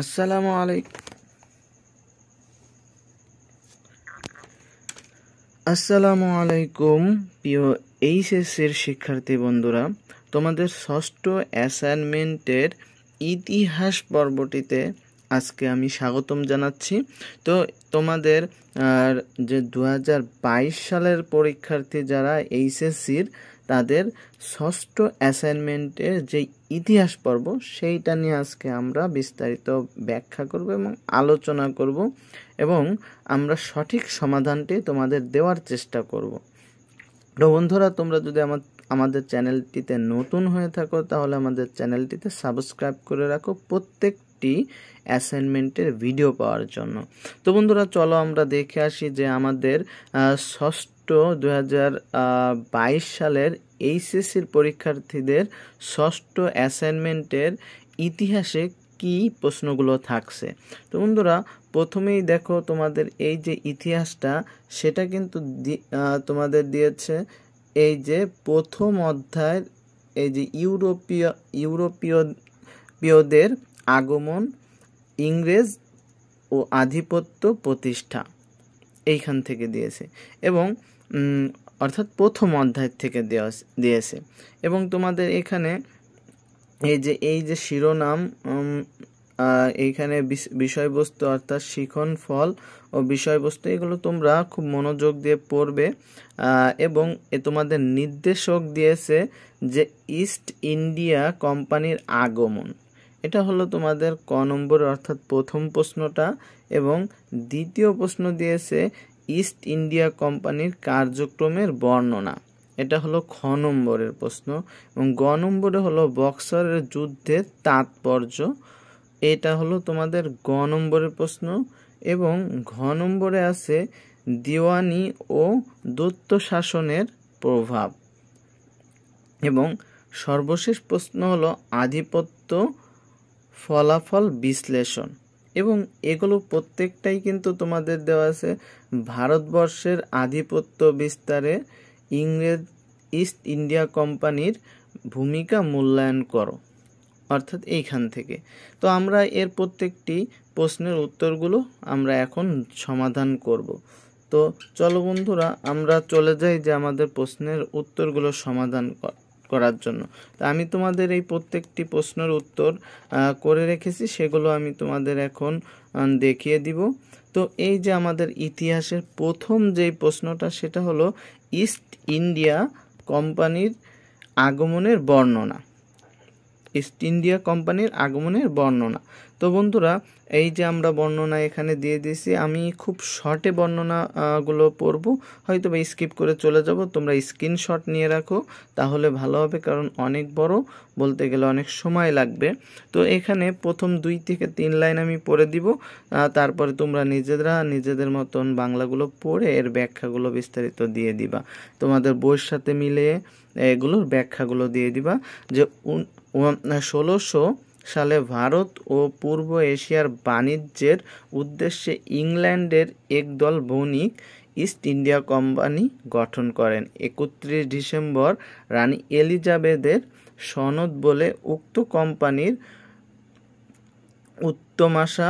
আসসালামু আলাইকুম আসসালামু আলাইকুম প্রিয় এইচএসের শিক্ষার্থী বন্ধুরা তোমাদের ষষ্ঠ অ্যাসাইনমেন্টের ইতিহাস পর্বটিতে আজকে আমি স্বাগতম জানাচ্ছি তো তোমাদের যে দু সালের পরীক্ষার্থী যারা এইচএসসির তাদের ষষ্ঠ অ্যাসাইনমেন্টের যে ইতিহাস পর্ব সেইটা নিয়ে আজকে আমরা বিস্তারিত ব্যাখ্যা করব এবং আলোচনা করব এবং আমরা সঠিক সমাধানটি তোমাদের দেওয়ার চেষ্টা করব তো বন্ধুরা তোমরা যদি আমার আমাদের চ্যানেলটিতে নতুন হয়ে থাকো তাহলে আমাদের চ্যানেলটিতে সাবস্ক্রাইব করে রাখো প্রত্যেক একটি অ্যাসাইনমেন্টের ভিডিও পাওয়ার জন্য তো বন্ধুরা চলো আমরা দেখে আসি যে আমাদের ষষ্ঠ দু সালের এইচএসসির পরীক্ষার্থীদের ষষ্ঠ অ্যাসাইনমেন্টের ইতিহাসে কি প্রশ্নগুলো থাকছে তো বন্ধুরা প্রথমেই দেখো তোমাদের এই যে ইতিহাসটা সেটা কিন্তু তোমাদের দিয়েছে এই যে প্রথম অধ্যায়ের এই যে ইউরোপীয় ইউরোপীয় প্রিয়দের আগমন ইংরেজ ও আধিপত্য প্রতিষ্ঠা এইখান থেকে দিয়েছে এবং অর্থাৎ প্রথম অধ্যায় থেকে দেওয়া দিয়েছে এবং তোমাদের এখানে এই যে এই যে শিরোনাম এইখানে বিষয়বস্তু অর্থাৎ শিখন ফল ও বিষয়বস্তু এগুলো তোমরা খুব মনোযোগ দিয়ে পড়বে এবং এ তোমাদের নির্দেশক দিয়েছে যে ইস্ট ইন্ডিয়া কোম্পানির আগমন এটা হলো তোমাদের ক নম্বর অর্থাৎ প্রথম প্রশ্নটা এবং দ্বিতীয় প্রশ্ন দিয়েছে ইস্ট ইন্ডিয়া কোম্পানির কার্যক্রমের বর্ণনা এটা হলো খ নম্বরের প্রশ্ন এবং গ নম্বরে হলো বক্সারের যুদ্ধের তাৎপর্য এটা হলো তোমাদের গ নম্বরের প্রশ্ন এবং ঘ নম্বরে আছে দিওয়ানি ও দত্ত শাসনের প্রভাব এবং সর্বশেষ প্রশ্ন হলো আধিপত্য ফলাফল বিশ্লেষণ এবং এগুলো প্রত্যেকটাই কিন্তু তোমাদের দেওয়া আছে ভারতবর্ষের আধিপত্য বিস্তারে ইংরেজ ইস্ট ইন্ডিয়া কোম্পানির ভূমিকা মূল্যায়ন করো অর্থাৎ এইখান থেকে তো আমরা এর প্রত্যেকটি প্রশ্নের উত্তরগুলো আমরা এখন সমাধান করব তো চলো বন্ধুরা আমরা চলে যাই যে আমাদের প্রশ্নের উত্তরগুলো সমাধান কর করার জন্য তো আমি তোমাদের এই প্রত্যেকটি প্রশ্নের উত্তর করে রেখেছি সেগুলো আমি তোমাদের এখন দেখিয়ে দিব তো এই যে আমাদের ইতিহাসের প্রথম যেই প্রশ্নটা সেটা হলো ইস্ট ইন্ডিয়া কোম্পানির আগমনের বর্ণনা ইস্ট ইন্ডিয়া কোম্পানির আগমনের বর্ণনা তো বন্ধুরা এই যে আমরা বর্ণনা এখানে দিয়ে দিয়েছি আমি খুব শর্টে বর্ণনাগুলো পড়বো হয়তো বা স্কিপ করে চলে যাব তোমরা স্ক্রিনশট নিয়ে রাখো তাহলে ভালো হবে কারণ অনেক বড় বলতে গেলে অনেক সময় লাগবে তো এখানে প্রথম দুই থেকে তিন লাইন আমি পড়ে দিব তারপরে তোমরা নিজেরা নিজেদের মতন বাংলাগুলো পড়ে এর ব্যাখ্যাগুলো বিস্তারিত দিয়ে দিবা তোমাদের বইয়ের সাথে মিলিয়ে এগুলোর ব্যাখ্যাগুলো দিয়ে দিবা যে ষোলোশো সালে ভারত ও পূর্ব এশিয়ার বাণিজ্যের উদ্দেশ্যে ইংল্যান্ডের একদল বণিক ইস্ট ইন্ডিয়া কোম্পানি গঠন করেন একত্রিশ ডিসেম্বর রানী এলিজাবেথের সনদ বলে উক্ত কোম্পানির উত্তমাশা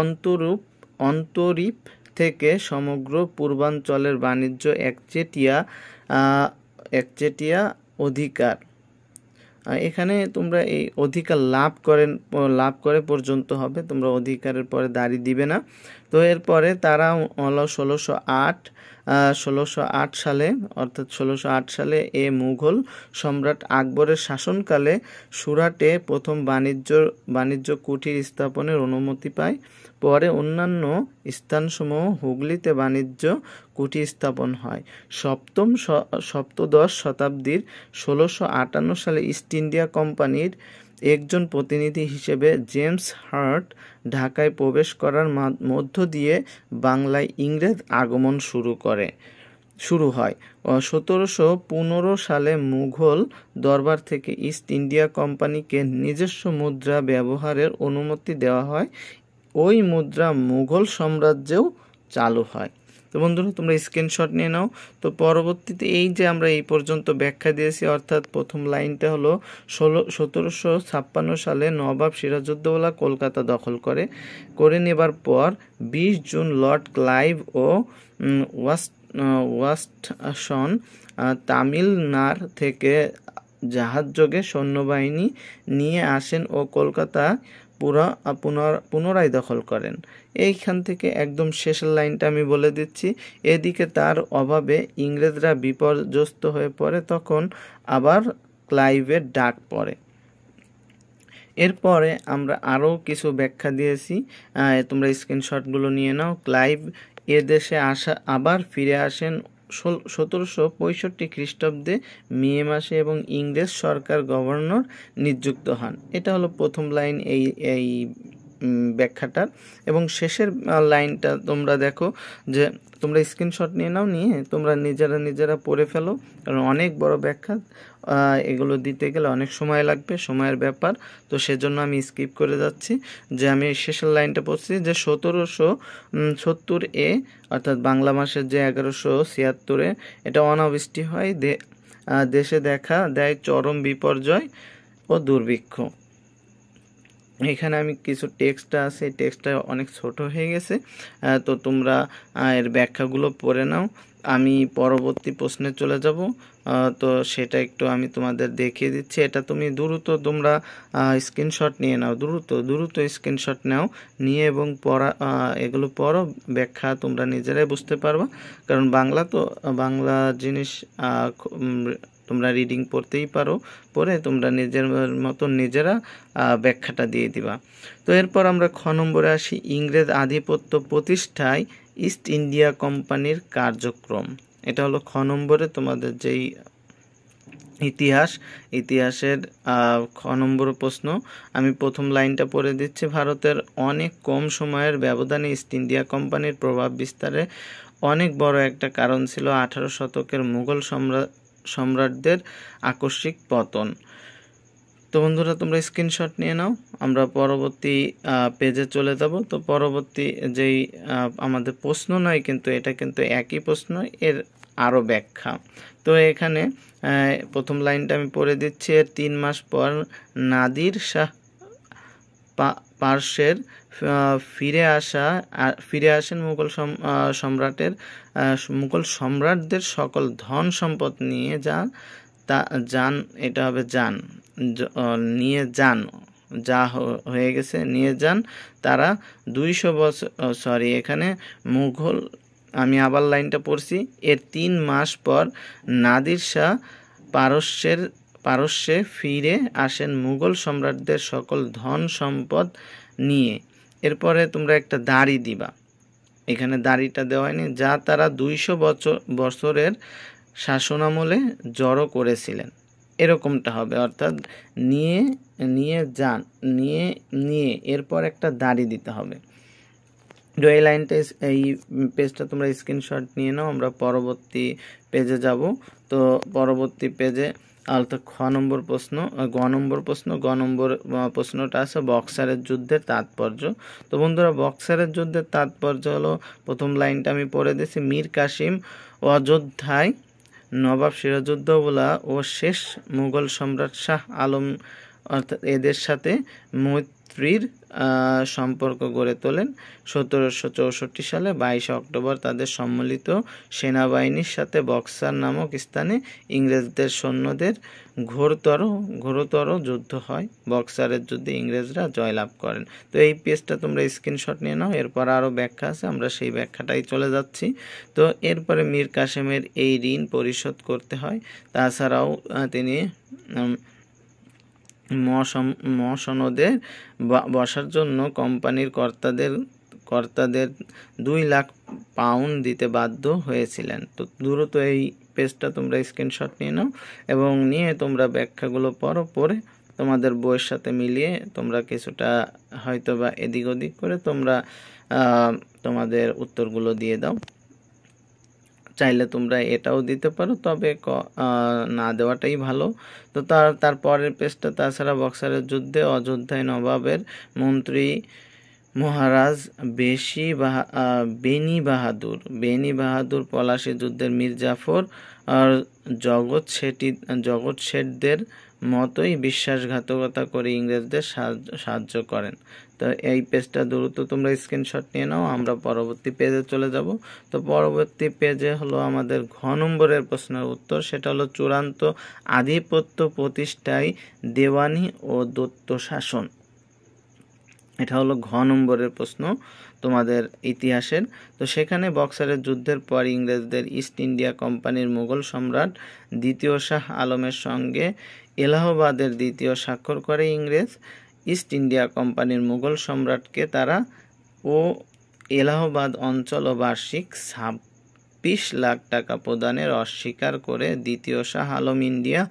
অন্তরূপ অন্তরীপ থেকে সমগ্র পূর্বাঞ্চলের বাণিজ্য একচেটিয়া একচেটিয়া অধিকার এখানে তোমরা এই অধিকার লাভ করেন লাভ করে পর্যন্ত হবে তোমরা অধিকারের পরে দাড়ি দিবে না তো এরপরে তারা হলো ষোলোশো আট ষোলোশো আট সালে অর্থাৎ ষোলোশো আট সালে এ মুঘল সম্রাট আকবরের শাসনকালে সুরাটে প্রথম বাণিজ্য বাণিজ্য কুটির স্থাপনের অনুমতি পায় পরে অন্যান্য স্থানসমূহ হুগলিতে বাণিজ্য কুটি স্থাপন হয় সপ্তম সপ্তদশ শতাব্দীর ষোলোশো আটান্ন সালে ইস্ট ইন্ডিয়া কোম্পানির একজন প্রতিনিধি হিসেবে জেমস হার্ট ঢাকায় প্রবেশ করার মধ্য দিয়ে বাংলায় ইংরেজ আগমন শুরু করে শুরু হয় সতেরোশো পনেরো সালে মুঘল দরবার থেকে ইস্ট ইন্ডিয়া কোম্পানিকে নিজস্ব মুদ্রা ব্যবহারের অনুমতি দেওয়া হয় ওই মুদ্রা মুঘল সাম্রাজ্যেও চালু হয় তো বন্ধুরা তোমরা স্ক্রিনশট নিয়ে নাও তো পরবর্তীতে এই যে আমরা এই পর্যন্ত ব্যাখ্যা দিয়েছি অর্থাৎ প্রথম লাইনটা হলো ষোলো সতেরোশো ছাপ্পান্ন সালে নবাব সিরাজউদ্দৌলা কলকাতা দখল করে করে নেবার পর বিশ জুন লর্ড ক্লাইভ ও ওয়াস্ট ওয়াস্টসন তামিলনার থেকে জাহাজযোগে সৈন্যবাহিনী নিয়ে আসেন ও কলকাতা পুরা পুনরায় দখল করেন এইখান থেকে একদম শেষের লাইনটা আমি বলে দিচ্ছি এদিকে তার অভাবে ইংরেজরা বিপর্যস্ত হয়ে পড়ে তখন আবার ক্লাইভের ডাক পড়ে এরপরে আমরা আরও কিছু ব্যাখ্যা দিয়েছি তোমরা স্ক্রিনশটগুলো নিয়ে নাও ক্লাইভ এ দেশে আসা আবার ফিরে আসেন সতেরোশো পঁয়ষট্টি খ্রিস্টাব্দে মে মাসে এবং ইংরেজ সরকার গভর্নর নিযুক্ত হন এটা হলো প্রথম লাইন এই এই ব্যাখ্যাটার এবং শেষের লাইনটা তোমরা দেখো যে তোমরা স্ক্রিনশট নিয়ে নাও নিয়ে তোমরা নিজেরা নিজেরা পড়ে ফেলো কারণ অনেক বড় ব্যাখ্যা এগুলো দিতে গেলে অনেক সময় লাগবে সময়ের ব্যাপার তো সেজন্য আমি স্কিপ করে যাচ্ছি যে আমি শেষের লাইনটা পড়ছি যে সতেরোশো সত্তর এ অর্থাৎ বাংলা মাসের যে এগারোশো ছিয়াত্তরে এটা অনাবৃষ্টি হয় দেশে দেখা দেয় চরম বিপর্যয় ও দুর্ভিক্ষ এখানে আমি কিছু টেক্সটটা আছে টেক্সটটা অনেক ছোট হয়ে গেছে তো তোমরা এর ব্যাখ্যাগুলো পড়ে নাও আমি পরবর্তী প্রশ্নে চলে যাব তো সেটা একটু আমি তোমাদের দেখিয়ে দিচ্ছি এটা তুমি দ্রুত তোমরা স্ক্রিনশট নিয়ে নাও দ্রুত দ্রুত স্ক্রিনশট নাও নিয়ে এবং পড়া এগুলো পড়ো ব্যাখ্যা তোমরা নিজেরাই বুঝতে পারবা কারণ বাংলা তো বাংলা জিনিস তোমরা রিডিং পড়তেই পারো পরে তোমরা নিজের মতো নিজেরা ব্যাখ্যাটা দিয়ে দিবা তো এরপর আমরা খ নম্বরে আসি ইংরেজ আধিপত্য প্রতিষ্ঠায় ইস্ট ইন্ডিয়া কোম্পানির কার্যক্রম এটা হলো খ নম্বরে তোমাদের যেই ইতিহাস ইতিহাসের খ নম্বর প্রশ্ন আমি প্রথম লাইনটা পড়ে দিচ্ছি ভারতের অনেক কম সময়ের ব্যবধানে ইস্ট ইন্ডিয়া কোম্পানির প্রভাব বিস্তারে অনেক বড় একটা কারণ ছিল আঠারো শতকের মুঘল সম্রাট সম্রাটদের আকস্মিক পতন তো বন্ধুরা তোমরা স্ক্রিনশট নিয়ে নাও আমরা পরবর্তী পেজে চলে যাব তো পরবর্তী যেই আমাদের প্রশ্ন নয় কিন্তু এটা কিন্তু একই প্রশ্ন এর আরও ব্যাখ্যা তো এখানে প্রথম লাইনটা আমি পড়ে দিচ্ছি এর তিন মাস পর নাদির শাহ পার্শ্বের ফিরে আসা ফিরে আসেন মুঘল সম্রাটের মুঘল সম্রাটদের সকল ধন সম্পদ নিয়ে যান তা যান এটা হবে যান নিয়ে যান যা হয়ে গেছে নিয়ে যান তারা দুইশো বছর সরি এখানে মুঘল আমি আবার লাইনটা পড়ছি এর তিন মাস পর নাদির শাহ পারস্যের পারস্যে ফিরে আসেন মুঘল সম্রাটদের সকল ধন সম্পদ নিয়ে এরপরে তোমরা একটা দাড়ি দিবা এখানে দাড়িটা দেওয়া হয়নি যা তারা দুইশো বছর বছরের শাসনামলে জড়ো করেছিলেন এরকমটা হবে অর্থাৎ নিয়ে নিয়ে যান নিয়ে নিয়ে এরপর একটা দাড়ি দিতে হবে তো এই লাইনটা এই পেজটা তোমরা স্ক্রিনশট নিয়ে নাও আমরা পরবর্তী পেজে যাব তো পরবর্তী পেজে অর্থাৎ খ নম্বর প্রশ্ন গ নম্বর প্রশ্ন গ নম্বর প্রশ্নটা আছে বক্সারের যুদ্ধের তাৎপর্য তো বন্ধুরা বক্সারের যুদ্ধের তাৎপর্য হলো প্রথম লাইনটা আমি পড়ে দিয়েছি মীর কাসিম অযোধ্যায় নবাব সিরাজউদ্দৌলা ও শেষ মুঘল সম্রাট শাহ আলম অর্থাৎ এদের সাথে মৈত্রীর সম্পর্ক গড়ে তোলেন সতেরোশো চৌষট্টি সালে বাইশে অক্টোবর তাদের সম্মিলিত সেনাবাহিনীর সাথে বক্সার নামক স্থানে ইংরেজদের সৈন্যদের ঘোরতর ঘোরতর যুদ্ধ হয় বক্সারের যুদ্ধে ইংরেজরা জয়লাভ করেন তো এই পেজটা তোমরা স্ক্রিনশট নিয়ে নাও এরপর আরও ব্যাখ্যা আছে আমরা সেই ব্যাখ্যাটাই চলে যাচ্ছি তো এরপরে মীর কাসেমের এই ঋণ পরিশোধ করতে হয় তাছাড়াও তিনি মহাসনদে বসার জন্য কোম্পানির কর্তাদের কর্তাদের দুই লাখ পাউন্ড দিতে বাধ্য হয়েছিলেন তো দ্রুত এই পেজটা তোমরা স্ক্রিনশট নিয়ে নাও এবং নিয়ে তোমরা ব্যাখ্যাগুলো পরও পরে তোমাদের বইয়ের সাথে মিলিয়ে তোমরা কিছুটা হয়তো বা এদিক ওদিক করে তোমরা তোমাদের উত্তরগুলো দিয়ে দাও চাইলে তোমরা এটাও দিতে পারো তবে না দেওয়াটাই ভালো তো তার তারপরের পেজটা তাছাড়া বক্সারের যুদ্ধে অযোধ্যায় নবাবের মন্ত্রী মহারাজ বেশি বাহা বেনি বাহাদুর বেনি বাহাদুর পলাশী যুদ্ধের মীর জাফর আর জগৎ শেটি জগৎ শেঠদের মতোই বিশ্বাসঘাতকতা করে ইংরেজদের সাহায্য করেন তো এই পেজটা দ্রুত তোমরা স্ক্রিনশট নিয়ে নাও আমরা পরবর্তী পেজে চলে যাব তো পরবর্তী পেজে হলো আমাদের ঘ নম্বরের প্রশ্নের উত্তর সেটা হলো চূড়ান্ত আধিপত্য প্রতিষ্ঠায় দেওয়ানি ও দত্ত শাসন এটা হলো ঘ নম্বরের প্রশ্ন তোমাদের ইতিহাসের তো সেখানে বক্সারের যুদ্ধের পর ইংরেজদের ইস্ট ইন্ডিয়া কোম্পানির মুঘল সম্রাট দ্বিতীয় শাহ আলমের সঙ্গে এলাহাবাদের দ্বিতীয় স্বাক্ষর করে ইংরেজ ইস্ট ইন্ডিয়া কোম্পানির মুঘল সম্রাটকে তারা ও এলাহাবাদ অঞ্চল ও বার্ষিক ছাব্বিশ লাখ টাকা প্রদানের অস্বীকার করে দ্বিতীয় শাহ আলম ইন্ডিয়া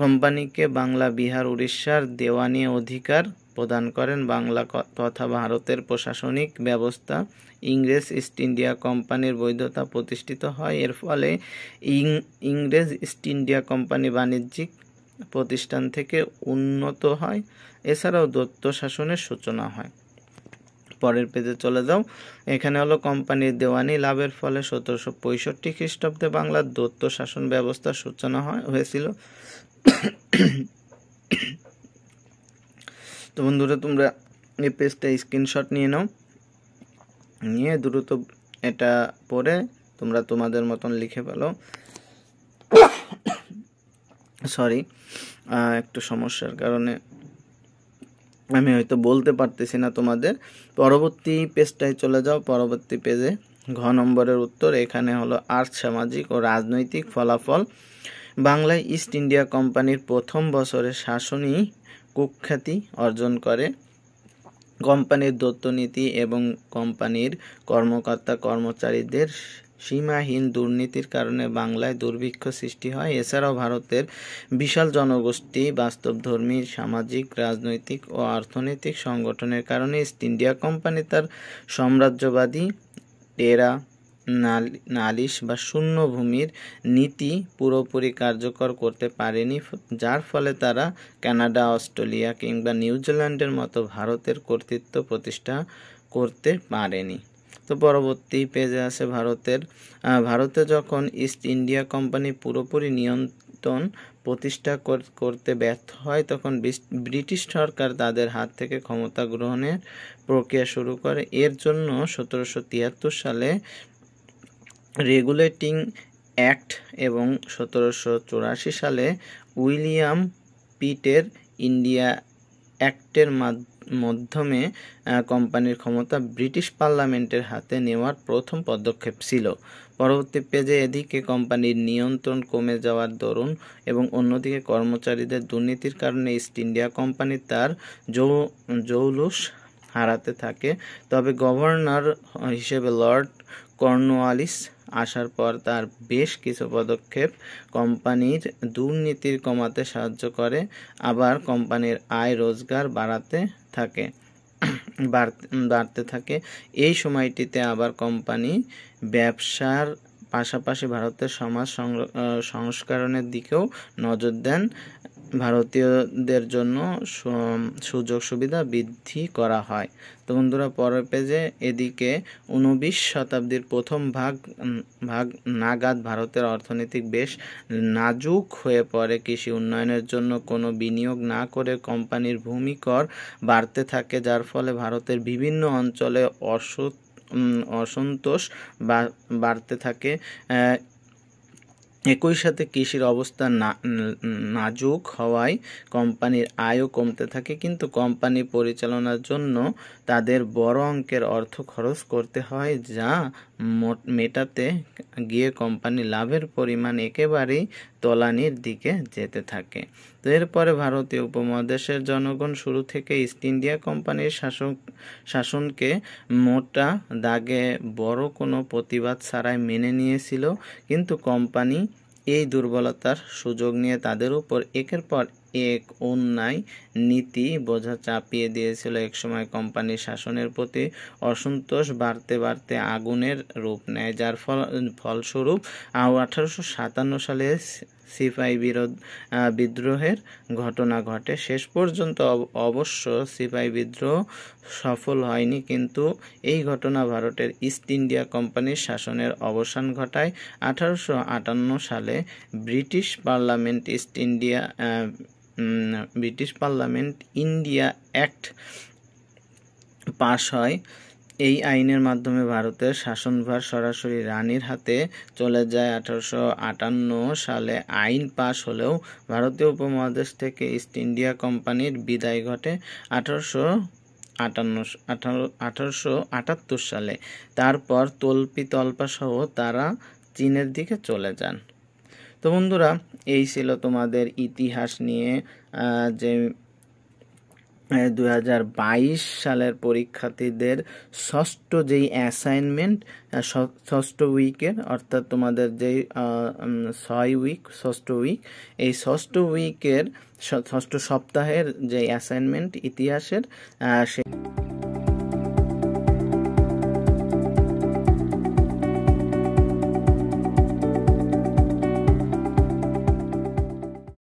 কোম্পানিকে বাংলা বিহার উড়িষ্যার দেওয়ানি অধিকার প্রদান করেন বাংলা তথা ভারতের প্রশাসনিক ব্যবস্থা ইংরেজ ইস্ট ইন্ডিয়া কোম্পানির বৈধতা প্রতিষ্ঠিত হয় এর ফলে ইংরেজ ইস্ট ইন্ডিয়া কোম্পানি বাণিজ্যিক প্রতিষ্ঠান থেকে উন্নত হয় এছাড়াও দত্ত শাসনের সূচনা হয় পরের পেজে চলে যাও এখানে হলো কোম্পানির দেওয়ানি লাভের ফলে সতেরোশো পঁয়ষট্টি খ্রিস্টাব্দে বাংলার দত্ত শাসন ব্যবস্থার সূচনা হয় হয়েছিল তো বন্ধুরা তোমরা এই পেজটা স্ক্রিনশট নিয়ে নাও নিয়ে দ্রুত এটা পরে তোমরা তোমাদের মতন লিখে ফেলো সরি একটু সমস্যার কারণে আমি হয়তো বলতে পারতেছি না তোমাদের পরবর্তী পেজটায় চলে যাও পরবর্তী পেজে ঘ নম্বরের উত্তর এখানে হলো আর্থ সামাজিক ও রাজনৈতিক ফলাফল বাংলায় ইস্ট ইন্ডিয়া কোম্পানির প্রথম বছরে শাসনই কুখ্যাতি অর্জন করে কোম্পানির দত্তনীতি এবং কোম্পানির কর্মকর্তা কর্মচারীদের সীমাহীন দুর্নীতির কারণে বাংলায় দুর্ভিক্ষ সৃষ্টি হয় এছাড়াও ভারতের বিশাল জনগোষ্ঠী বাস্তবধর্মী সামাজিক রাজনৈতিক ও অর্থনৈতিক সংগঠনের কারণে ইস্ট ইন্ডিয়া কোম্পানি তার সাম্রাজ্যবাদী টেরা নালিশ বা শূন্যভূমির নীতি পুরোপুরি কার্যকর করতে পারেনি যার ফলে তারা কানাডা অস্ট্রেলিয়া কিংবা নিউজিল্যান্ডের মতো ভারতের কর্তৃত্ব প্রতিষ্ঠা করতে পারেনি তো পরবর্তী পেজে আছে ভারতের ভারতে যখন ইস্ট ইন্ডিয়া কোম্পানি পুরোপুরি নিয়ন্ত্রণ প্রতিষ্ঠা করতে ব্যর্থ হয় তখন ব্রিটিশ সরকার তাদের হাত থেকে ক্ষমতা গ্রহণের প্রক্রিয়া শুরু করে এর জন্য সতেরোশো তিয়াত্তর সালে রেগুলেটিং অ্যাক্ট এবং সতেরোশো চুরাশি সালে উইলিয়াম পিটের ইন্ডিয়া অ্যাক্টের মাধ্যমে কোম্পানির ক্ষমতা ব্রিটিশ পার্লামেন্টের হাতে নেওয়ার প্রথম পদক্ষেপ ছিল পরবর্তী পেজে এদিকে কোম্পানির নিয়ন্ত্রণ কমে যাওয়ার দরুন এবং অন্যদিকে কর্মচারীদের দুর্নীতির কারণে ইস্ট ইন্ডিয়া কোম্পানি তার জৌলুস হারাতে থাকে তবে গভর্নর হিসেবে লর্ড কর্নওয়ালিস আসার পর তার বেশ কিছু পদক্ষেপ কোম্পানির দুর্নীতির কমাতে সাহায্য করে আবার কোম্পানির আয় রোজগার বাড়াতে থাকে বাড়তে থাকে এই সময়টিতে আবার কোম্পানি ব্যবসার পাশাপাশি ভারতের সমাজ সংস্করণের দিকেও নজর দেন ভারতীয়দের জন্য সুযোগ সুবিধা বৃদ্ধি করা হয় তো বন্ধুরা পরের পেজে এদিকে ঊনবিশ শতাব্দীর প্রথম ভাগ ভাগ নাগাদ ভারতের অর্থনৈতিক বেশ নাজুক হয়ে পড়ে কৃষি উন্নয়নের জন্য কোনো বিনিয়োগ না করে কোম্পানির ভূমিকর বাড়তে থাকে যার ফলে ভারতের বিভিন্ন অঞ্চলে অসৎ অসন্তোষ বাড়তে থাকে একই সাথে কৃষির অবস্থা না নাজুক হওয়ায় কোম্পানির আয়ও কমতে থাকে কিন্তু কোম্পানি পরিচালনার জন্য তাদের বড় অঙ্কের অর্থ খরচ করতে হয় যা মেটাতে গিয়ে কোম্পানি লাভের পরিমাণ একেবারেই তলানির দিকে যেতে থাকে তো এরপরে ভারতীয় উপমহাদেশের জনগণ শুরু থেকে ইস্ট ইন্ডিয়া কোম্পানির শাসক শাসনকে মোটা দাগে বড় কোনো প্রতিবাদ ছাড়াই মেনে নিয়েছিল কিন্তু কোম্পানি এই দুর্বলতার সুযোগ নিয়ে তাদের উপর একের পর এক অন্যায় নীতি বোঝা চাপিয়ে দিয়েছিল একসময় কোম্পানির শাসনের প্রতি অসন্তোষ বাড়তে বাড়তে আগুনের রূপ নেয় যার ফল ফলস্বরূপ আঠারোশো সাতান্ন সালে সিপাই বিরোধ বিদ্রোহের ঘটনা ঘটে শেষ পর্যন্ত অবশ্য সিপাই বিদ্রোহ সফল হয়নি কিন্তু এই ঘটনা ভারতের ইস্ট ইন্ডিয়া কোম্পানির শাসনের অবসান ঘটায় আঠারোশো সালে British parliament East India British parliament India act পাশ হয় এই আইনের মাধ্যমে ভারতের শাসনভার সরাসরি রানীর হাতে চলে যায় আঠারোশো আটান্ন সালে আইন পাশ হলেও ভারতীয় উপমহাদেশ থেকে ইস্ট ইন্ডিয়া কোম্পানির বিদায় ঘটে আঠারোশো আটান্ন আঠারোশো আটাত্তর সালে তারপর তল্পি তল্পা তারা চীনের দিকে চলে যান তো বন্ধুরা এই ছিল তোমাদের ইতিহাস নিয়ে যে দু সালের পরীক্ষার্থীদের ষষ্ঠ যেই অ্যাসাইনমেন্ট ষষ্ঠ উইকের অর্থাৎ তোমাদের যেই ছয় উইক ষষ্ঠ উইক এই ষষ্ঠ উইকের ষষ্ঠ সপ্তাহের যে অ্যাসাইনমেন্ট ইতিহাসের সে